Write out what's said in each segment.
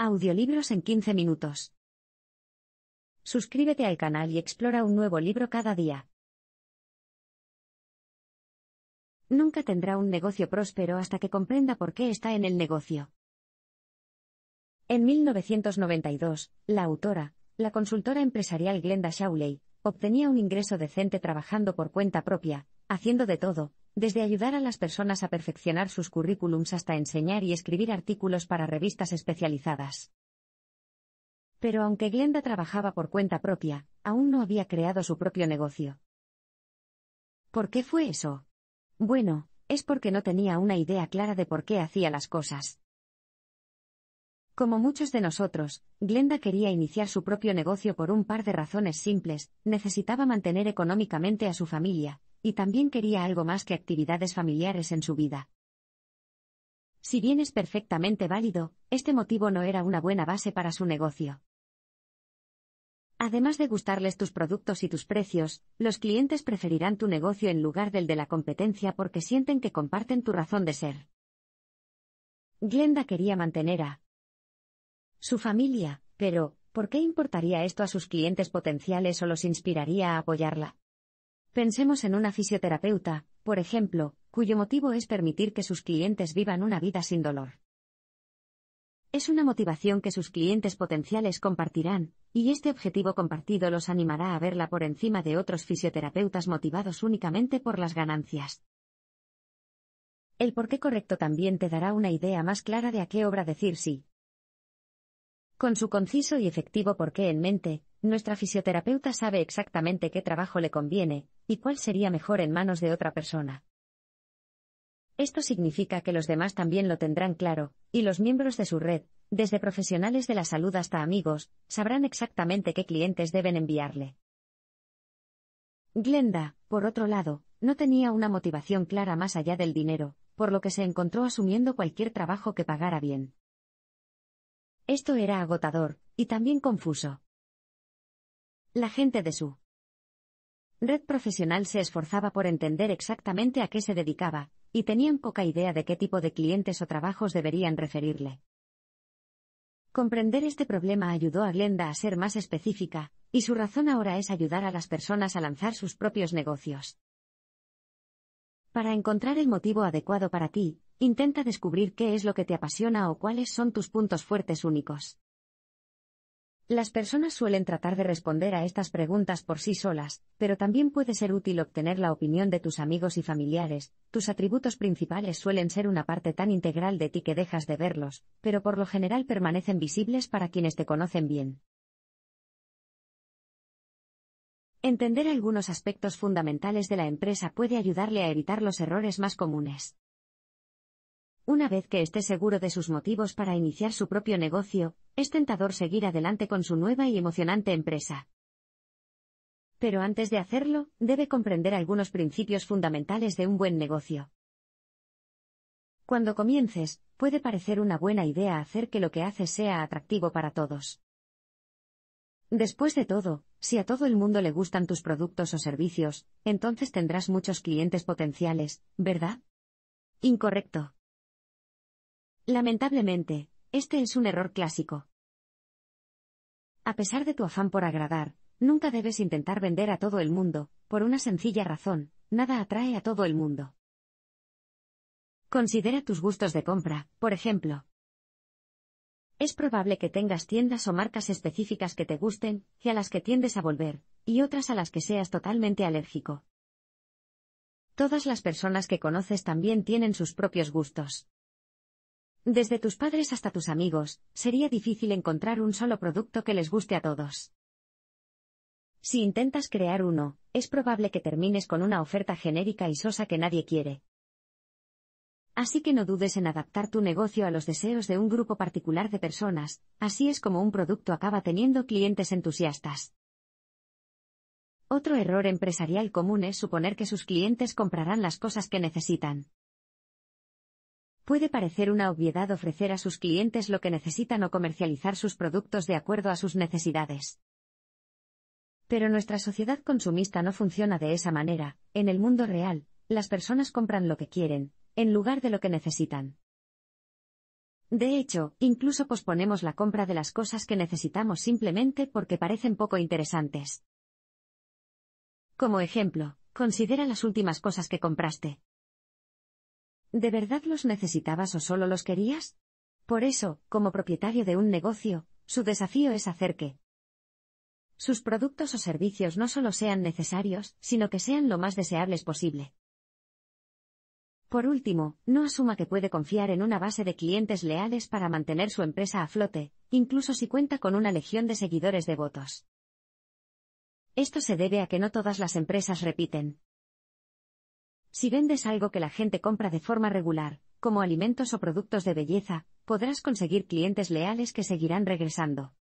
Audiolibros en 15 minutos. Suscríbete al canal y explora un nuevo libro cada día. Nunca tendrá un negocio próspero hasta que comprenda por qué está en el negocio. En 1992, la autora, la consultora empresarial Glenda Shawley, obtenía un ingreso decente trabajando por cuenta propia, haciendo de todo, desde ayudar a las personas a perfeccionar sus currículums hasta enseñar y escribir artículos para revistas especializadas. Pero aunque Glenda trabajaba por cuenta propia, aún no había creado su propio negocio. ¿Por qué fue eso? Bueno, es porque no tenía una idea clara de por qué hacía las cosas. Como muchos de nosotros, Glenda quería iniciar su propio negocio por un par de razones simples, necesitaba mantener económicamente a su familia, y también quería algo más que actividades familiares en su vida. Si bien es perfectamente válido, este motivo no era una buena base para su negocio. Además de gustarles tus productos y tus precios, los clientes preferirán tu negocio en lugar del de la competencia porque sienten que comparten tu razón de ser. Glenda quería mantener a su familia, pero, ¿por qué importaría esto a sus clientes potenciales o los inspiraría a apoyarla? Pensemos en una fisioterapeuta, por ejemplo, cuyo motivo es permitir que sus clientes vivan una vida sin dolor. Es una motivación que sus clientes potenciales compartirán, y este objetivo compartido los animará a verla por encima de otros fisioterapeutas motivados únicamente por las ganancias. El porqué correcto también te dará una idea más clara de a qué obra decir sí. Con su conciso y efectivo porqué en mente, nuestra fisioterapeuta sabe exactamente qué trabajo le conviene, y cuál sería mejor en manos de otra persona. Esto significa que los demás también lo tendrán claro, y los miembros de su red, desde profesionales de la salud hasta amigos, sabrán exactamente qué clientes deben enviarle. Glenda, por otro lado, no tenía una motivación clara más allá del dinero, por lo que se encontró asumiendo cualquier trabajo que pagara bien. Esto era agotador, y también confuso. La gente de su Red Profesional se esforzaba por entender exactamente a qué se dedicaba, y tenían poca idea de qué tipo de clientes o trabajos deberían referirle. Comprender este problema ayudó a Glenda a ser más específica, y su razón ahora es ayudar a las personas a lanzar sus propios negocios. Para encontrar el motivo adecuado para ti, intenta descubrir qué es lo que te apasiona o cuáles son tus puntos fuertes únicos. Las personas suelen tratar de responder a estas preguntas por sí solas, pero también puede ser útil obtener la opinión de tus amigos y familiares. Tus atributos principales suelen ser una parte tan integral de ti que dejas de verlos, pero por lo general permanecen visibles para quienes te conocen bien. Entender algunos aspectos fundamentales de la empresa puede ayudarle a evitar los errores más comunes. Una vez que esté seguro de sus motivos para iniciar su propio negocio, es tentador seguir adelante con su nueva y emocionante empresa. Pero antes de hacerlo, debe comprender algunos principios fundamentales de un buen negocio. Cuando comiences, puede parecer una buena idea hacer que lo que haces sea atractivo para todos. Después de todo, si a todo el mundo le gustan tus productos o servicios, entonces tendrás muchos clientes potenciales, ¿verdad? Incorrecto. Lamentablemente, este es un error clásico. A pesar de tu afán por agradar, nunca debes intentar vender a todo el mundo, por una sencilla razón, nada atrae a todo el mundo. Considera tus gustos de compra, por ejemplo. Es probable que tengas tiendas o marcas específicas que te gusten, y a las que tiendes a volver, y otras a las que seas totalmente alérgico. Todas las personas que conoces también tienen sus propios gustos. Desde tus padres hasta tus amigos, sería difícil encontrar un solo producto que les guste a todos. Si intentas crear uno, es probable que termines con una oferta genérica y sosa que nadie quiere. Así que no dudes en adaptar tu negocio a los deseos de un grupo particular de personas, así es como un producto acaba teniendo clientes entusiastas. Otro error empresarial común es suponer que sus clientes comprarán las cosas que necesitan. Puede parecer una obviedad ofrecer a sus clientes lo que necesitan o comercializar sus productos de acuerdo a sus necesidades. Pero nuestra sociedad consumista no funciona de esa manera. En el mundo real, las personas compran lo que quieren, en lugar de lo que necesitan. De hecho, incluso posponemos la compra de las cosas que necesitamos simplemente porque parecen poco interesantes. Como ejemplo, considera las últimas cosas que compraste. ¿De verdad los necesitabas o solo los querías? Por eso, como propietario de un negocio, su desafío es hacer que sus productos o servicios no solo sean necesarios, sino que sean lo más deseables posible. Por último, no asuma que puede confiar en una base de clientes leales para mantener su empresa a flote, incluso si cuenta con una legión de seguidores devotos. Esto se debe a que no todas las empresas repiten. Si vendes algo que la gente compra de forma regular, como alimentos o productos de belleza, podrás conseguir clientes leales que seguirán regresando.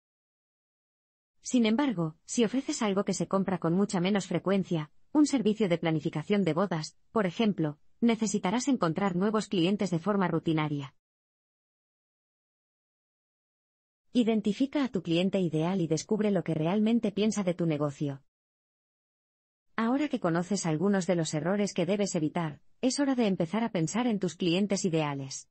Sin embargo, si ofreces algo que se compra con mucha menos frecuencia, un servicio de planificación de bodas, por ejemplo, necesitarás encontrar nuevos clientes de forma rutinaria. Identifica a tu cliente ideal y descubre lo que realmente piensa de tu negocio. Ahora que conoces algunos de los errores que debes evitar, es hora de empezar a pensar en tus clientes ideales.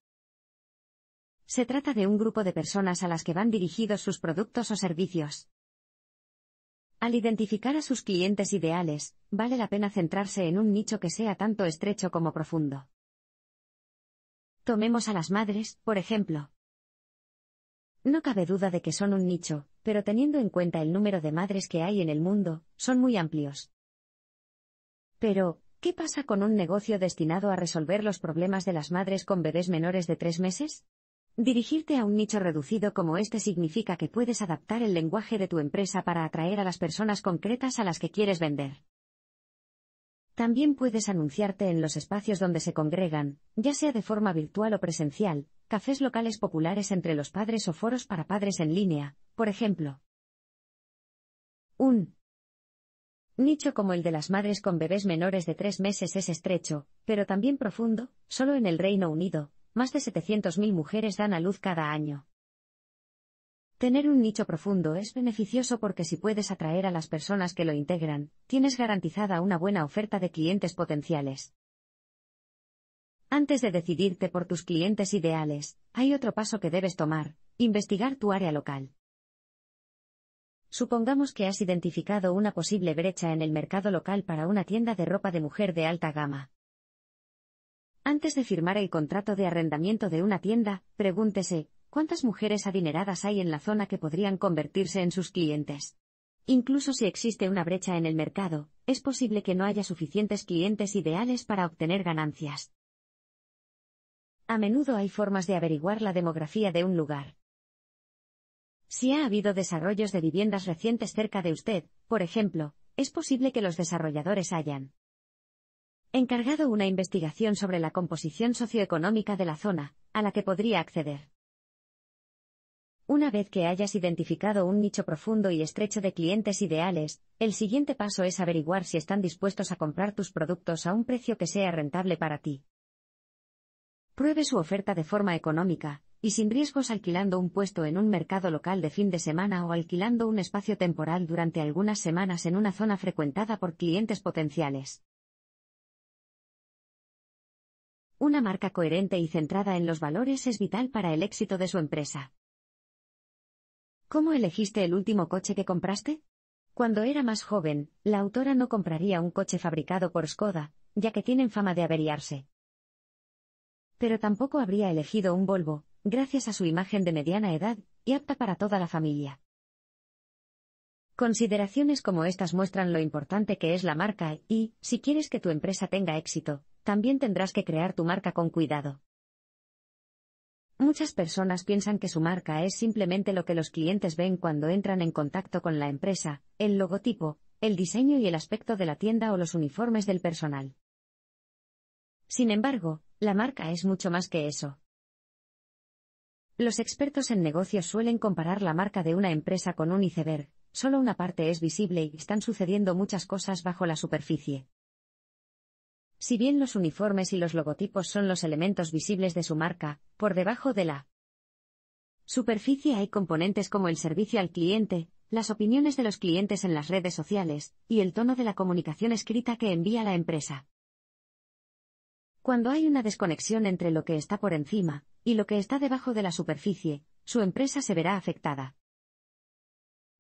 Se trata de un grupo de personas a las que van dirigidos sus productos o servicios. Al identificar a sus clientes ideales, vale la pena centrarse en un nicho que sea tanto estrecho como profundo. Tomemos a las madres, por ejemplo. No cabe duda de que son un nicho, pero teniendo en cuenta el número de madres que hay en el mundo, son muy amplios. Pero, ¿qué pasa con un negocio destinado a resolver los problemas de las madres con bebés menores de tres meses? Dirigirte a un nicho reducido como este significa que puedes adaptar el lenguaje de tu empresa para atraer a las personas concretas a las que quieres vender. También puedes anunciarte en los espacios donde se congregan, ya sea de forma virtual o presencial, cafés locales populares entre los padres o foros para padres en línea, por ejemplo. Un Nicho como el de las madres con bebés menores de tres meses es estrecho, pero también profundo, solo en el Reino Unido, más de 700.000 mujeres dan a luz cada año. Tener un nicho profundo es beneficioso porque si puedes atraer a las personas que lo integran, tienes garantizada una buena oferta de clientes potenciales. Antes de decidirte por tus clientes ideales, hay otro paso que debes tomar, investigar tu área local. Supongamos que has identificado una posible brecha en el mercado local para una tienda de ropa de mujer de alta gama. Antes de firmar el contrato de arrendamiento de una tienda, pregúntese, ¿cuántas mujeres adineradas hay en la zona que podrían convertirse en sus clientes? Incluso si existe una brecha en el mercado, es posible que no haya suficientes clientes ideales para obtener ganancias. A menudo hay formas de averiguar la demografía de un lugar. Si ha habido desarrollos de viviendas recientes cerca de usted, por ejemplo, es posible que los desarrolladores hayan encargado una investigación sobre la composición socioeconómica de la zona, a la que podría acceder. Una vez que hayas identificado un nicho profundo y estrecho de clientes ideales, el siguiente paso es averiguar si están dispuestos a comprar tus productos a un precio que sea rentable para ti. Pruebe su oferta de forma económica, y sin riesgos alquilando un puesto en un mercado local de fin de semana o alquilando un espacio temporal durante algunas semanas en una zona frecuentada por clientes potenciales. Una marca coherente y centrada en los valores es vital para el éxito de su empresa. ¿Cómo elegiste el último coche que compraste? Cuando era más joven, la autora no compraría un coche fabricado por Skoda, ya que tienen fama de averiarse. Pero tampoco habría elegido un Volvo, gracias a su imagen de mediana edad y apta para toda la familia. Consideraciones como estas muestran lo importante que es la marca y, si quieres que tu empresa tenga éxito, también tendrás que crear tu marca con cuidado. Muchas personas piensan que su marca es simplemente lo que los clientes ven cuando entran en contacto con la empresa, el logotipo, el diseño y el aspecto de la tienda o los uniformes del personal. Sin embargo, la marca es mucho más que eso. Los expertos en negocios suelen comparar la marca de una empresa con un iceberg, solo una parte es visible y están sucediendo muchas cosas bajo la superficie. Si bien los uniformes y los logotipos son los elementos visibles de su marca, por debajo de la superficie hay componentes como el servicio al cliente, las opiniones de los clientes en las redes sociales, y el tono de la comunicación escrita que envía la empresa. Cuando hay una desconexión entre lo que está por encima, y lo que está debajo de la superficie, su empresa se verá afectada.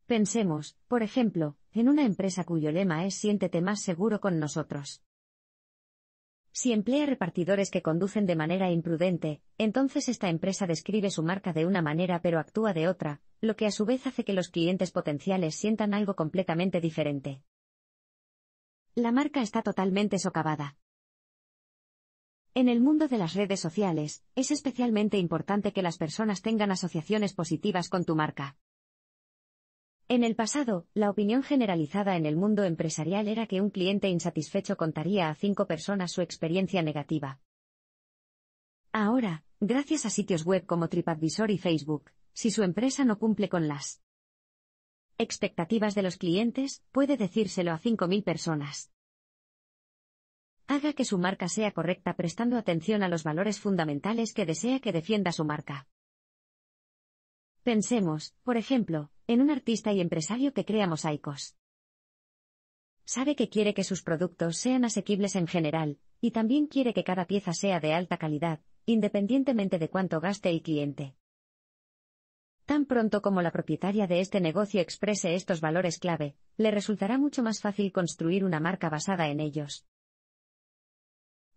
Pensemos, por ejemplo, en una empresa cuyo lema es siéntete más seguro con nosotros. Si emplea repartidores que conducen de manera imprudente, entonces esta empresa describe su marca de una manera pero actúa de otra, lo que a su vez hace que los clientes potenciales sientan algo completamente diferente. La marca está totalmente socavada. En el mundo de las redes sociales, es especialmente importante que las personas tengan asociaciones positivas con tu marca. En el pasado, la opinión generalizada en el mundo empresarial era que un cliente insatisfecho contaría a cinco personas su experiencia negativa. Ahora, gracias a sitios web como TripAdvisor y Facebook, si su empresa no cumple con las expectativas de los clientes, puede decírselo a 5.000 personas haga que su marca sea correcta prestando atención a los valores fundamentales que desea que defienda su marca. Pensemos, por ejemplo, en un artista y empresario que crea mosaicos. Sabe que quiere que sus productos sean asequibles en general, y también quiere que cada pieza sea de alta calidad, independientemente de cuánto gaste el cliente. Tan pronto como la propietaria de este negocio exprese estos valores clave, le resultará mucho más fácil construir una marca basada en ellos.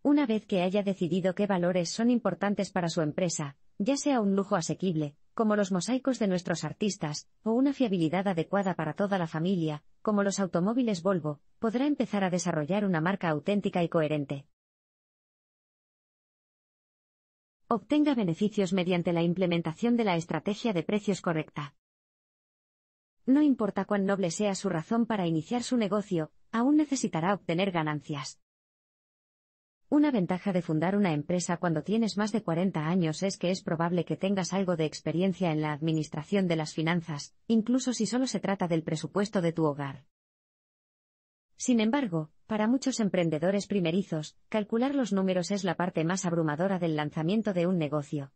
Una vez que haya decidido qué valores son importantes para su empresa, ya sea un lujo asequible, como los mosaicos de nuestros artistas, o una fiabilidad adecuada para toda la familia, como los automóviles Volvo, podrá empezar a desarrollar una marca auténtica y coherente. Obtenga beneficios mediante la implementación de la estrategia de precios correcta. No importa cuán noble sea su razón para iniciar su negocio, aún necesitará obtener ganancias. Una ventaja de fundar una empresa cuando tienes más de 40 años es que es probable que tengas algo de experiencia en la administración de las finanzas, incluso si solo se trata del presupuesto de tu hogar. Sin embargo, para muchos emprendedores primerizos, calcular los números es la parte más abrumadora del lanzamiento de un negocio.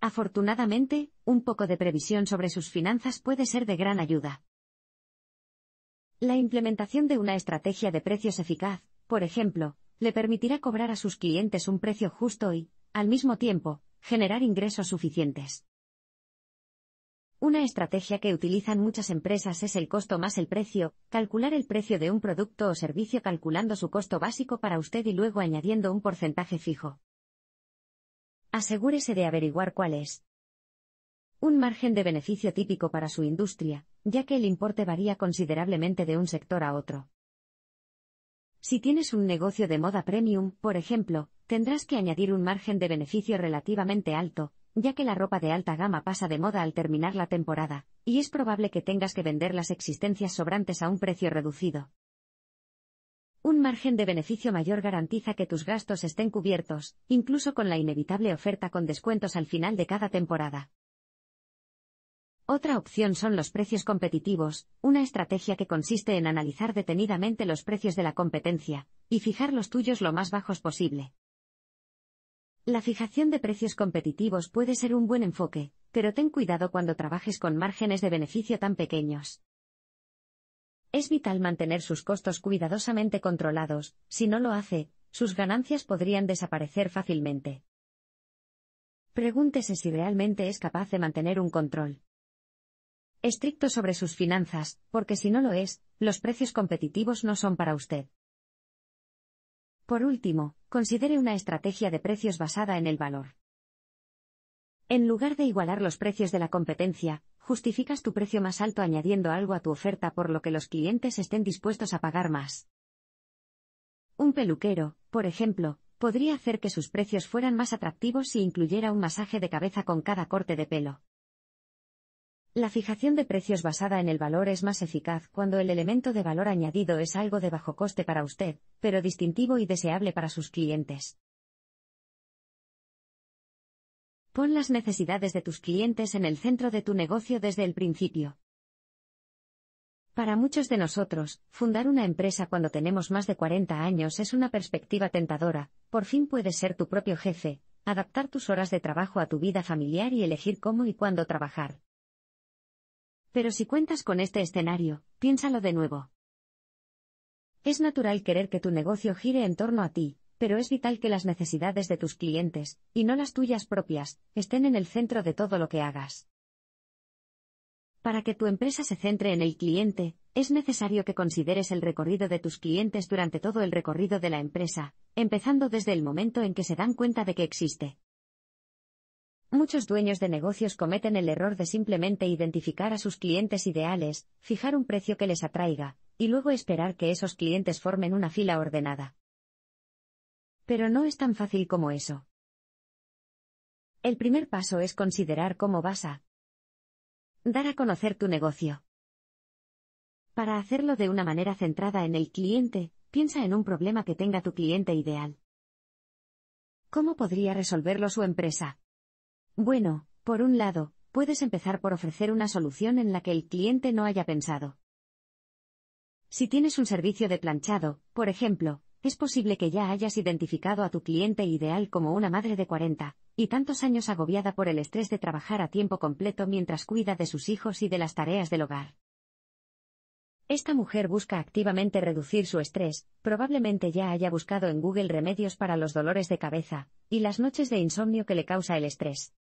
Afortunadamente, un poco de previsión sobre sus finanzas puede ser de gran ayuda. La implementación de una estrategia de precios eficaz, por ejemplo, le permitirá cobrar a sus clientes un precio justo y, al mismo tiempo, generar ingresos suficientes. Una estrategia que utilizan muchas empresas es el costo más el precio, calcular el precio de un producto o servicio calculando su costo básico para usted y luego añadiendo un porcentaje fijo. Asegúrese de averiguar cuál es. Un margen de beneficio típico para su industria, ya que el importe varía considerablemente de un sector a otro. Si tienes un negocio de moda premium, por ejemplo, tendrás que añadir un margen de beneficio relativamente alto, ya que la ropa de alta gama pasa de moda al terminar la temporada, y es probable que tengas que vender las existencias sobrantes a un precio reducido. Un margen de beneficio mayor garantiza que tus gastos estén cubiertos, incluso con la inevitable oferta con descuentos al final de cada temporada. Otra opción son los precios competitivos, una estrategia que consiste en analizar detenidamente los precios de la competencia, y fijar los tuyos lo más bajos posible. La fijación de precios competitivos puede ser un buen enfoque, pero ten cuidado cuando trabajes con márgenes de beneficio tan pequeños. Es vital mantener sus costos cuidadosamente controlados, si no lo hace, sus ganancias podrían desaparecer fácilmente. Pregúntese si realmente es capaz de mantener un control estricto sobre sus finanzas, porque si no lo es, los precios competitivos no son para usted. Por último, considere una estrategia de precios basada en el valor. En lugar de igualar los precios de la competencia, justificas tu precio más alto añadiendo algo a tu oferta por lo que los clientes estén dispuestos a pagar más. Un peluquero, por ejemplo, podría hacer que sus precios fueran más atractivos si incluyera un masaje de cabeza con cada corte de pelo. La fijación de precios basada en el valor es más eficaz cuando el elemento de valor añadido es algo de bajo coste para usted, pero distintivo y deseable para sus clientes. Pon las necesidades de tus clientes en el centro de tu negocio desde el principio. Para muchos de nosotros, fundar una empresa cuando tenemos más de 40 años es una perspectiva tentadora, por fin puedes ser tu propio jefe, adaptar tus horas de trabajo a tu vida familiar y elegir cómo y cuándo trabajar. Pero si cuentas con este escenario, piénsalo de nuevo. Es natural querer que tu negocio gire en torno a ti, pero es vital que las necesidades de tus clientes, y no las tuyas propias, estén en el centro de todo lo que hagas. Para que tu empresa se centre en el cliente, es necesario que consideres el recorrido de tus clientes durante todo el recorrido de la empresa, empezando desde el momento en que se dan cuenta de que existe. Muchos dueños de negocios cometen el error de simplemente identificar a sus clientes ideales, fijar un precio que les atraiga, y luego esperar que esos clientes formen una fila ordenada. Pero no es tan fácil como eso. El primer paso es considerar cómo vas a dar a conocer tu negocio. Para hacerlo de una manera centrada en el cliente, piensa en un problema que tenga tu cliente ideal. ¿Cómo podría resolverlo su empresa? Bueno, por un lado, puedes empezar por ofrecer una solución en la que el cliente no haya pensado. Si tienes un servicio de planchado, por ejemplo, es posible que ya hayas identificado a tu cliente ideal como una madre de 40, y tantos años agobiada por el estrés de trabajar a tiempo completo mientras cuida de sus hijos y de las tareas del hogar. Esta mujer busca activamente reducir su estrés, probablemente ya haya buscado en Google remedios para los dolores de cabeza, y las noches de insomnio que le causa el estrés.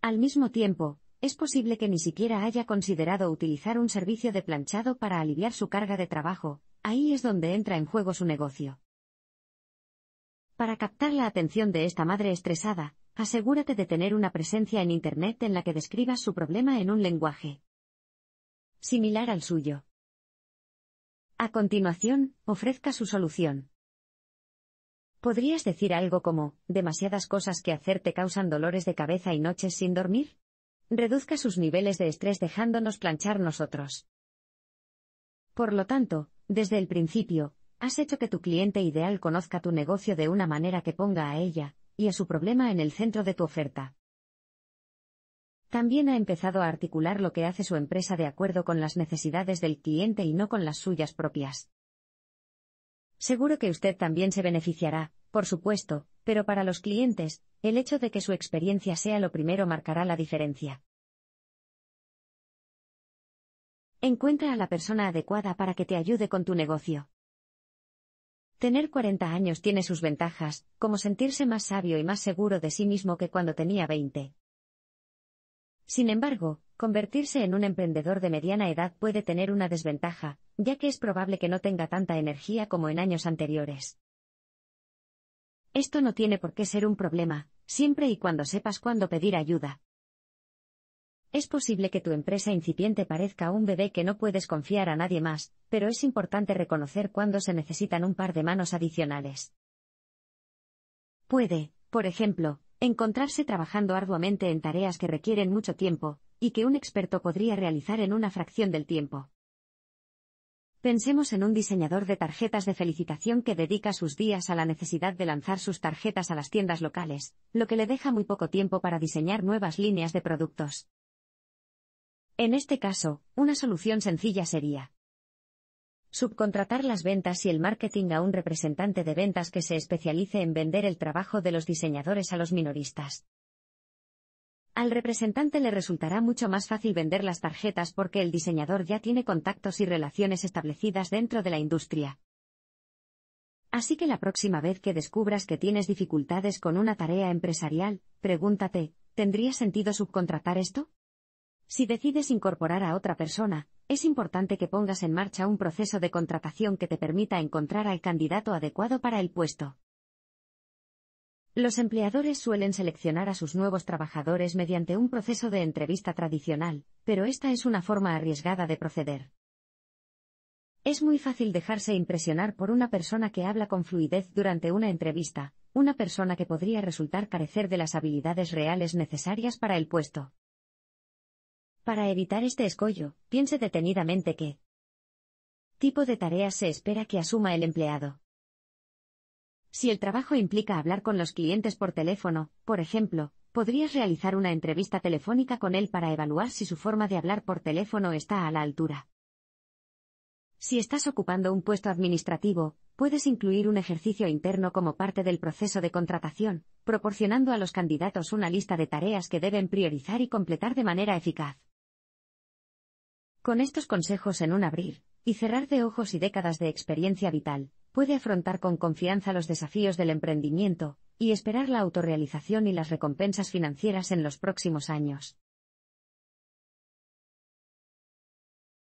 Al mismo tiempo, es posible que ni siquiera haya considerado utilizar un servicio de planchado para aliviar su carga de trabajo, ahí es donde entra en juego su negocio. Para captar la atención de esta madre estresada, asegúrate de tener una presencia en Internet en la que describas su problema en un lenguaje similar al suyo. A continuación, ofrezca su solución. ¿Podrías decir algo como, demasiadas cosas que hacer te causan dolores de cabeza y noches sin dormir? Reduzca sus niveles de estrés dejándonos planchar nosotros. Por lo tanto, desde el principio, has hecho que tu cliente ideal conozca tu negocio de una manera que ponga a ella, y a su problema en el centro de tu oferta. También ha empezado a articular lo que hace su empresa de acuerdo con las necesidades del cliente y no con las suyas propias. Seguro que usted también se beneficiará, por supuesto, pero para los clientes, el hecho de que su experiencia sea lo primero marcará la diferencia. Encuentra a la persona adecuada para que te ayude con tu negocio. Tener 40 años tiene sus ventajas, como sentirse más sabio y más seguro de sí mismo que cuando tenía 20. Sin embargo, convertirse en un emprendedor de mediana edad puede tener una desventaja, ya que es probable que no tenga tanta energía como en años anteriores. Esto no tiene por qué ser un problema, siempre y cuando sepas cuándo pedir ayuda. Es posible que tu empresa incipiente parezca un bebé que no puedes confiar a nadie más, pero es importante reconocer cuándo se necesitan un par de manos adicionales. Puede, por ejemplo, encontrarse trabajando arduamente en tareas que requieren mucho tiempo, y que un experto podría realizar en una fracción del tiempo. Pensemos en un diseñador de tarjetas de felicitación que dedica sus días a la necesidad de lanzar sus tarjetas a las tiendas locales, lo que le deja muy poco tiempo para diseñar nuevas líneas de productos. En este caso, una solución sencilla sería subcontratar las ventas y el marketing a un representante de ventas que se especialice en vender el trabajo de los diseñadores a los minoristas. Al representante le resultará mucho más fácil vender las tarjetas porque el diseñador ya tiene contactos y relaciones establecidas dentro de la industria. Así que la próxima vez que descubras que tienes dificultades con una tarea empresarial, pregúntate, ¿tendría sentido subcontratar esto? Si decides incorporar a otra persona, es importante que pongas en marcha un proceso de contratación que te permita encontrar al candidato adecuado para el puesto. Los empleadores suelen seleccionar a sus nuevos trabajadores mediante un proceso de entrevista tradicional, pero esta es una forma arriesgada de proceder. Es muy fácil dejarse impresionar por una persona que habla con fluidez durante una entrevista, una persona que podría resultar carecer de las habilidades reales necesarias para el puesto. Para evitar este escollo, piense detenidamente qué tipo de tareas se espera que asuma el empleado. Si el trabajo implica hablar con los clientes por teléfono, por ejemplo, podrías realizar una entrevista telefónica con él para evaluar si su forma de hablar por teléfono está a la altura. Si estás ocupando un puesto administrativo, puedes incluir un ejercicio interno como parte del proceso de contratación, proporcionando a los candidatos una lista de tareas que deben priorizar y completar de manera eficaz. Con estos consejos en un abrir y cerrar de ojos y décadas de experiencia vital, puede afrontar con confianza los desafíos del emprendimiento, y esperar la autorrealización y las recompensas financieras en los próximos años.